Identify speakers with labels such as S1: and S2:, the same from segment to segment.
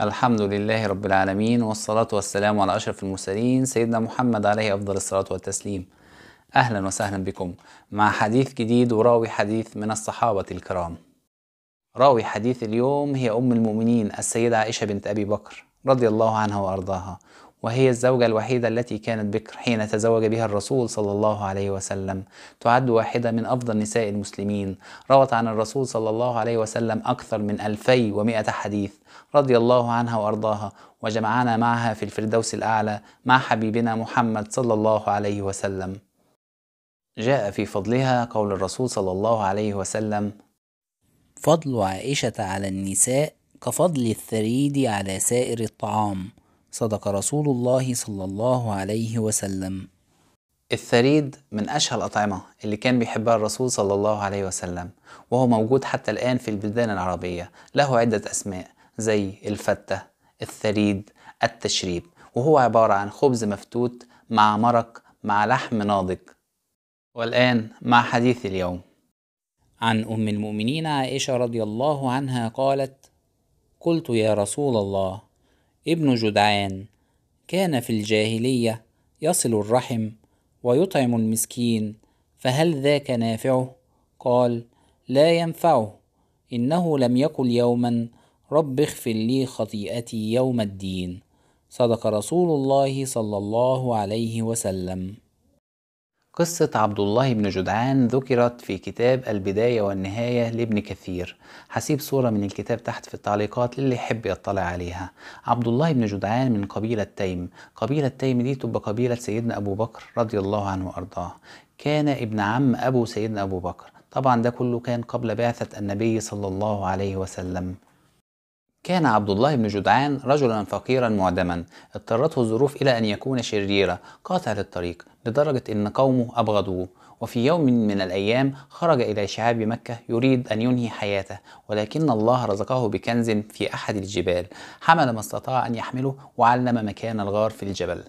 S1: الحمد لله رب العالمين والصلاة والسلام على أشرف المرسلين سيدنا محمد عليه أفضل الصلاة والتسليم أهلا وسهلا بكم مع حديث جديد وراوي حديث من الصحابة الكرام راوي حديث اليوم هي أم المؤمنين السيدة عائشة بنت أبي بكر رضي الله عنها وأرضاها وهي الزوجة الوحيدة التي كانت بكر حين تزوج بها الرسول صلى الله عليه وسلم تعد واحدة من أفضل نساء المسلمين روت عن الرسول صلى الله عليه وسلم أكثر من 2100 حديث رضي الله عنها وأرضاها وجمعنا معها في الفردوس الأعلى مع حبيبنا محمد صلى الله عليه وسلم جاء في فضلها قول الرسول صلى الله عليه وسلم فضل عائشة على النساء كفضل الثريد على سائر الطعام صدق رسول الله صلى الله عليه وسلم الثريد من أشهى الأطعمة اللي كان بيحبها الرسول صلى الله عليه وسلم وهو موجود حتى الآن في البلدان العربية له عدة أسماء زي الفتة الثريد التشريب وهو عبارة عن خبز مفتوت مع مرق مع لحم ناضج والآن مع حديث اليوم عن أم المؤمنين عائشة رضي الله عنها قالت قلت يا رسول الله ابن جدعان كان في الجاهلية يصل الرحم ويطعم المسكين فهل ذاك نافعه؟ قال لا ينفعه إنه لم يقل يوما رب اغفر لي خطيئتي يوم الدين صدق رسول الله صلى الله عليه وسلم قصة عبد الله بن جدعان ذكرت في كتاب البداية والنهاية لابن كثير هسيب صورة من الكتاب تحت في التعليقات للي يحب يطلع عليها عبد الله بن جدعان من قبيلة تيم قبيلة تيم دي تبقى قبيلة سيدنا أبو بكر رضي الله عنه وأرضاه كان ابن عم أبو سيدنا أبو بكر طبعا ده كله كان قبل بعثة النبي صلى الله عليه وسلم كان عبد الله بن جدعان رجلا فقيرا معدما اضطرته الظروف إلى أن يكون شريرا قاطع للطريق لدرجة أن قومه أبغضوه وفي يوم من الأيام خرج إلى شعاب مكة يريد أن ينهي حياته ولكن الله رزقه بكنز في أحد الجبال حمل ما استطاع أن يحمله وعلم مكان الغار في الجبل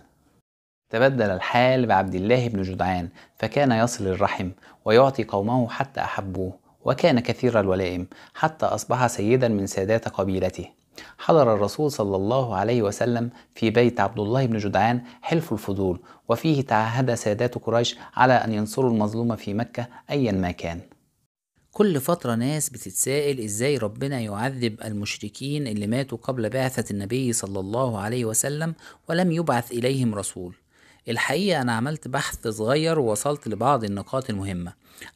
S1: تبدل الحال بعبد الله بن جدعان فكان يصل الرحم ويعطي قومه حتى أحبوه وكان كثير الولائم حتى أصبح سيدا من سادات قبيلته حضر الرسول صلى الله عليه وسلم في بيت عبد الله بن جدعان حلف الفضول وفيه تعهد سادات قريش على أن ينصروا المظلوم في مكة أيا ما كان كل فترة ناس بتتسائل إزاي ربنا يعذب المشركين اللي ماتوا قبل بعثة النبي صلى الله عليه وسلم ولم يبعث إليهم رسول الحقيقة أنا عملت بحث صغير ووصلت لبعض النقاط المهمة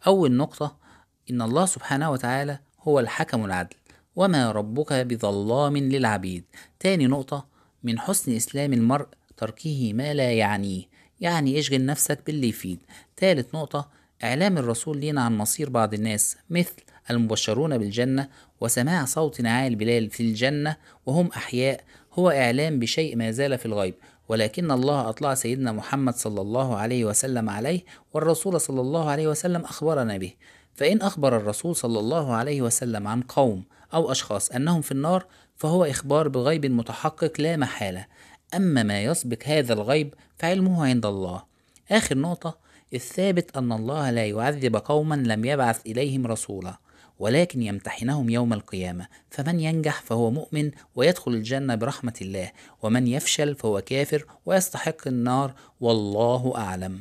S1: أول نقطة إن الله سبحانه وتعالى هو الحكم العدل وما ربك بظلام للعبيد تاني نقطة من حسن إسلام المرء تركه ما لا يعنيه يعني اشغل نفسك باللي يفيد تالت نقطة إعلام الرسول لينا عن مصير بعض الناس مثل المبشرون بالجنة وسماع صوت نعال بلال في الجنة وهم أحياء هو إعلام بشيء ما زال في الغيب ولكن الله أطلع سيدنا محمد صلى الله عليه وسلم عليه والرسول صلى الله عليه وسلم أخبرنا به فإن أخبر الرسول صلى الله عليه وسلم عن قوم أو أشخاص أنهم في النار فهو إخبار بغيب متحقق لا محالة أما ما يسبق هذا الغيب فعلمه عند الله آخر نقطة الثابت أن الله لا يعذب قوما لم يبعث إليهم رسولا ولكن يمتحنهم يوم القيامة فمن ينجح فهو مؤمن ويدخل الجنة برحمة الله ومن يفشل فهو كافر ويستحق النار والله أعلم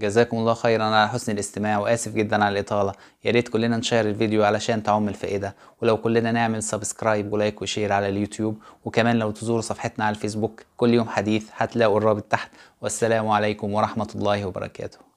S1: جزاكم الله خيرا على حسن الاستماع واسف جدا على الاطاله يا ريت كلنا نشير الفيديو علشان تعم الفائده ولو كلنا نعمل سبسكرايب ولايك وشير على اليوتيوب وكمان لو تزوروا صفحتنا على الفيسبوك كل يوم حديث هتلاقوا الرابط تحت والسلام عليكم ورحمه الله وبركاته